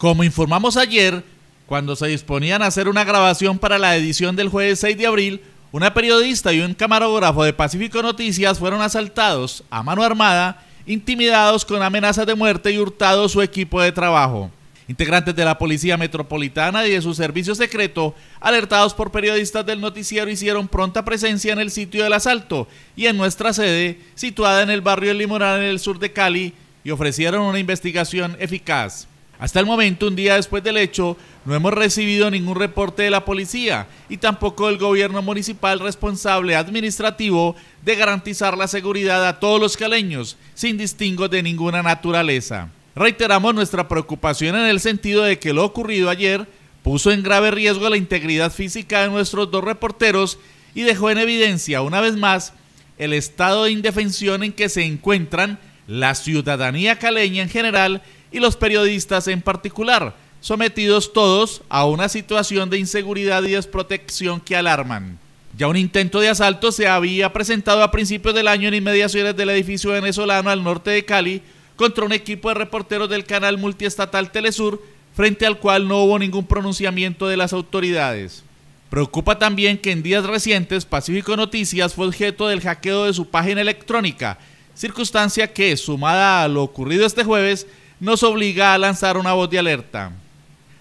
Como informamos ayer, cuando se disponían a hacer una grabación para la edición del jueves 6 de abril, una periodista y un camarógrafo de Pacífico Noticias fueron asaltados a mano armada, intimidados con amenazas de muerte y hurtados su equipo de trabajo. Integrantes de la Policía Metropolitana y de su servicio secreto, alertados por periodistas del noticiero, hicieron pronta presencia en el sitio del asalto y en nuestra sede, situada en el barrio El Limoral, en el sur de Cali, y ofrecieron una investigación eficaz. Hasta el momento, un día después del hecho, no hemos recibido ningún reporte de la policía y tampoco del gobierno municipal responsable administrativo de garantizar la seguridad a todos los caleños, sin distingo de ninguna naturaleza. Reiteramos nuestra preocupación en el sentido de que lo ocurrido ayer puso en grave riesgo la integridad física de nuestros dos reporteros y dejó en evidencia una vez más el estado de indefensión en que se encuentran la ciudadanía caleña en general y los periodistas en particular, sometidos todos a una situación de inseguridad y desprotección que alarman. Ya un intento de asalto se había presentado a principios del año en inmediaciones del edificio venezolano al norte de Cali contra un equipo de reporteros del canal multiestatal Telesur, frente al cual no hubo ningún pronunciamiento de las autoridades. Preocupa también que en días recientes Pacífico Noticias fue objeto del hackeo de su página electrónica, circunstancia que, sumada a lo ocurrido este jueves, nos obliga a lanzar una voz de alerta.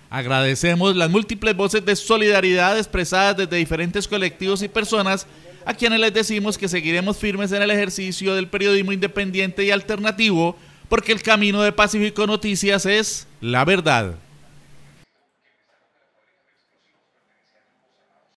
Agradecemos las múltiples voces de solidaridad expresadas desde diferentes colectivos y personas a quienes les decimos que seguiremos firmes en el ejercicio del periodismo independiente y alternativo porque el camino de Pacífico Noticias es la verdad.